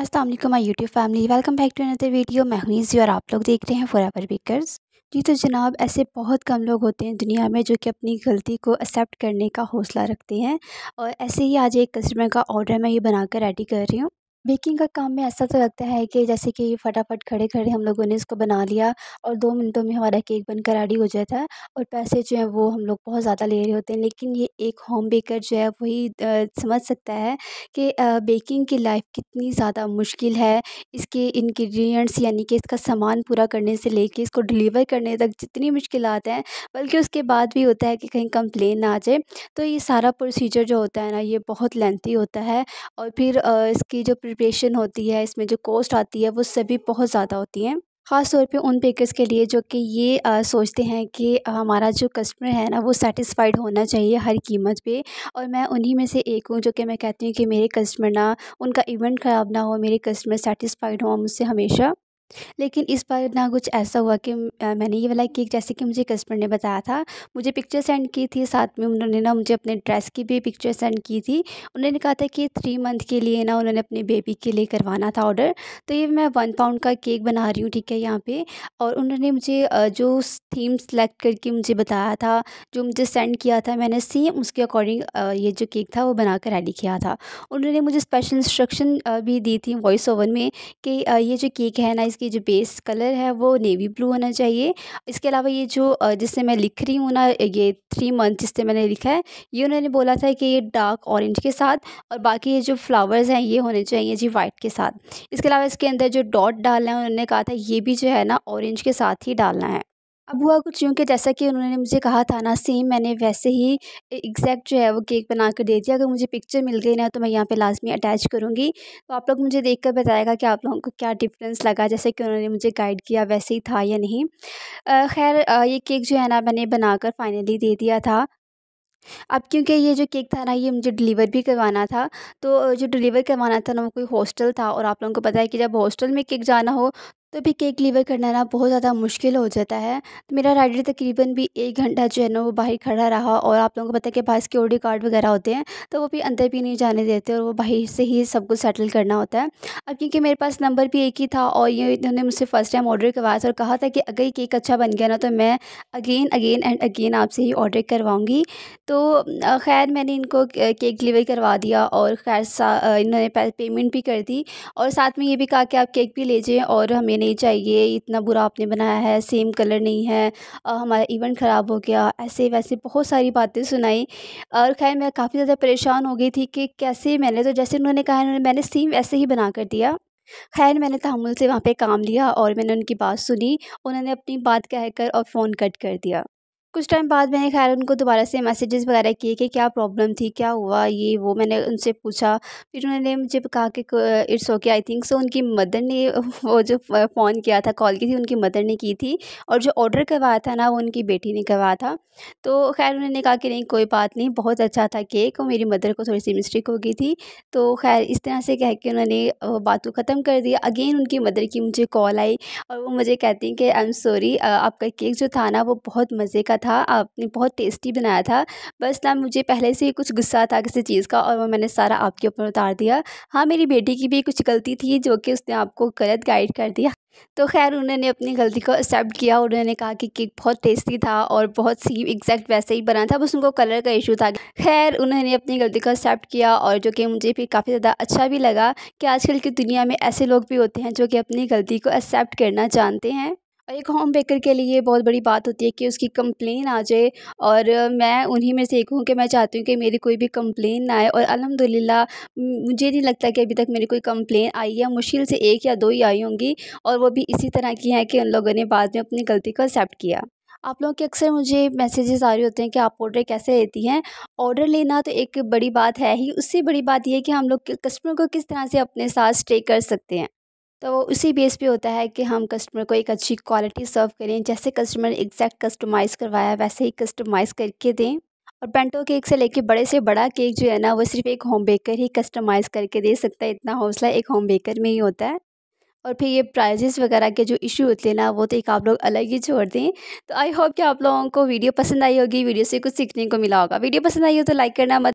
Aslam my YouTube family welcome back to another video मैं जी और आप लोग देख रहे हैं फॉर एवर बेकर्स जी तो जनाब ऐसे बहुत कम लोग होते हैं दुनिया में जो कि अपनी गलती को एक्सेप्ट करने का हौसला रखते हैं और ऐसे ही आज एक कस्टमर का ऑर्डर मैं ये बनाकर रेडी कर रही हूँ बेकिंग का काम में ऐसा तो लगता है कि जैसे कि फटाफट खड़े खड़े हम लोगों ने इसको बना लिया और दो मिनटों में हमारा केक बनकर रेडी हो जाता है और पैसे जो हैं वो हम लोग बहुत ज़्यादा ले रहे होते हैं लेकिन ये एक होम बेकर जो है वही समझ सकता है कि बेकिंग की लाइफ कितनी ज़्यादा मुश्किल है इसके इन्ग्रीडियंट्स यानी कि इसका सामान पूरा करने से ले इसको डिलीवर करने तक जितनी मुश्किल हैं बल्कि उसके बाद भी होता है कि कहीं कंप्लेन ना आ जाए तो ये सारा प्रोसीजर जो होता है ना ये बहुत लेंथी होता है और फिर इसकी जो प्रिपरेशन होती है इसमें जो कॉस्ट आती है वो सभी बहुत ज़्यादा होती हैं ख़ास तौर पे उन बेकर्स के लिए जो कि ये आ, सोचते हैं कि हमारा जो कस्टमर है ना वो सेटिस्फाइड होना चाहिए हर कीमत पे और मैं उन्हीं में से एक हूँ जो कि मैं कहती हूँ कि मेरे कस्टमर ना उनका इवेंट ख़राब ना हो मेरे कस्टमर सेटिस्फाइड हों मुझसे हमेशा लेकिन इस बार ना कुछ ऐसा हुआ कि मैंने ये वाला केक जैसे कि मुझे कस्टमर ने बताया था मुझे पिक्चर सेंड की थी साथ में उन्होंने ना मुझे अपने ड्रेस की भी पिक्चर सेंड की थी उन्होंने कहा था कि थ्री मंथ के लिए ना उन्होंने अपने बेबी के लिए करवाना था ऑर्डर तो ये मैं वन पाउंड का केक बना रही हूँ ठीक है यहाँ पर और उन्होंने मुझे जो थीम सेलेक्ट करके मुझे बताया था जो मुझे सेंड किया था मैंने सेम उसके अकॉर्डिंग ये जो केक था वो बना कर रेडी किया था उन्होंने मुझे स्पेशल इंस्ट्रक्शन भी दी थी वॉइस ओवर में कि ये जो केक है ना इस इसकी जो बेस कलर है वो नेवी ब्लू होना चाहिए इसके अलावा ये जो जिससे मैं लिख रही हूँ ना ये थ्री मंथ जिससे मैंने लिखा है ये उन्होंने बोला था कि ये डार्क ऑरेंज के साथ और बाकी ये जो फ्लावर्स हैं ये होने चाहिए जी वाइट के साथ इसके अलावा इसके अंदर जो डॉट डालना है उन्होंने कहा था ये भी जो है ना ऑरेंज के साथ ही डालना है अब हुआ कुछ यूँ कि जैसा कि उन्होंने मुझे कहा था ना सेम मैंने वैसे ही एग्जैक्ट जो है वो केक बना कर दे दिया अगर मुझे पिक्चर मिल गई ना तो मैं यहाँ पे लाजमी अटैच करूँगी तो आप लोग मुझे देख कर बताएगा कि आप लोगों को क्या डिफरेंस लगा जैसे कि उन्होंने मुझे गाइड किया वैसे ही था या नहीं खैर ये केक जो है ना मैंने बनाकर फाइनली दे दिया था अब क्योंकि ये जो केक था ना ये मुझे डिलीवर भी करवाना था तो जो डिलीवर करवाना था ना वो कोई हॉस्टल था और आप लोगों को पता है कि जब हॉस्टल में केक जाना हो तो भी केक डिलीवर करना ना बहुत ज़्यादा मुश्किल हो जाता है तो मेरा राइडर तकरीबन भी एक घंटा जो है ना वो बाहर खड़ा रहा और आप लोगों को पता है कि बाहर सिक्योरिटी कार्ड वगैरह होते हैं तो वो भी अंदर भी नहीं जाने देते और वो बाहर से ही सब कुछ सेटल करना होता है अब क्योंकि मेरे पास नंबर भी एक ही था और ये इन्होंने मुझसे फ़र्स्ट टाइम ऑर्डर करवाया था और कहा था कि अगर ये केक अच्छा बन गया ना तो मैं अगेन अगेन एंड अगेन आपसे ही ऑर्डर करवाऊँगी तो खैर मैंने इनको केक डिलीवर करवा दिया और खैर इन्होंने पेमेंट भी कर दी और साथ में ये भी कहा कि आप केक भी ले जाएँ और हमें नहीं चाहिए इतना बुरा आपने बनाया है सेम कलर नहीं है हमारा इवेंट ख़राब हो गया ऐसे वैसे बहुत सारी बातें सुनाई और खैर मैं काफ़ी ज़्यादा परेशान हो गई थी कि कैसे मैंने तो जैसे उन्होंने कहा उन्होंने मैंने सेम वैसे ही बना कर दिया खैर मैंने तहमुल से वहाँ पर काम लिया और मैंने उनकी बात सुनी उन्होंने अपनी बात कहकर और फ़ोन कट कर दिया कुछ टाइम बाद मैंने खैर उनको दोबारा से मैसेजेस वगैरह किए कि क्या प्रॉब्लम थी क्या हुआ ये वो मैंने उनसे पूछा फिर उन्होंने मुझे कहा कि it's okay I think so उनकी मदर ने वो जो फ़ोन किया था कॉल की थी उनकी मदर ने की थी और जो ऑर्डर करवाया था ना वो उनकी बेटी ने करवाया था तो खैर उन्होंने कहा कि नहीं कोई बात नहीं बहुत अच्छा था केक और मेरी मदर को थोड़ी सी मिस्टेक हो गई थी तो खैर इस तरह से कह के उन्होंने बात को ख़त्म कर दिया अगेन उनकी मदर की मुझे कॉल आई और वो मुझे कहती कि आई एम सॉरी आपका केक जो था ना वो बहुत मज़े का था आपने बहुत टेस्टी बनाया था बस ना मुझे पहले से ही कुछ गुस्सा था किसी चीज़ का और वो मैंने सारा आपके ऊपर उतार दिया हाँ मेरी बेटी की भी कुछ गलती थी जो कि उसने आपको गलत गाइड कर दिया तो खैर उन्होंने अपनी गलती को एक्सेप्ट किया उन्होंने कहा कि केक बहुत टेस्टी था और बहुत सेम एग्जैक्ट वैसे ही बना था बस उनको कलर का इशू था खैर उन्होंने अपनी गलती को एक्सेप्ट किया और जो कि मुझे भी काफ़ी ज़्यादा अच्छा भी लगा कि आजकल की दुनिया में ऐसे लोग भी होते हैं जो कि अपनी गलती को एक्सेप्ट करना जानते हैं एक होम बेकर के लिए बहुत बड़ी बात होती है कि उसकी कंप्लेन आ जाए और मैं उन्हीं में से एक हूँ कि मैं चाहती हूँ कि मेरी कोई भी कंप्लेन ना आए और अलहमदिल्ला मुझे नहीं लगता कि अभी तक मेरी कोई कंप्लेन आई है मुश्किल से एक या दो ही आई होंगी और वो भी इसी तरह की है कि उन लोगों ने बाद में अपनी गलती को एक्सेप्ट किया आप लोगों के अक्सर मुझे मैसेजेस आ रहे होते हैं कि आप ऑर्डर कैसे लेती हैं ऑर्डर लेना तो एक बड़ी बात है ही उससे बड़ी बात यह है कि हम लोग कस्टमर को किस तरह से अपने साथ स्टे कर सकते हैं तो वो उसी बेस पे होता है कि हम कस्टमर को एक अच्छी क्वालिटी सर्व करें जैसे कस्टमर एग्जैक्ट कस्टमाइज़ करवाया वैसे ही कस्टमाइज़ करके दें और पेंटो केक से लेके बड़े से बड़ा केक जो है ना वो सिर्फ एक होम बेकर ही कस्टमाइज़ करके दे सकता है इतना हौसला एक होम बेकर में ही होता है और फिर ये प्राइजेस वगैरह के जो इशू होते हैं ना वो तो एक आप लोग अलग ही छोड़ दें तो आई होप कि आप लोगों को वीडियो पसंद आई होगी वीडियो से कुछ सीखने को मिला होगा वीडियो पसंद आई हो तो लाइक करना मत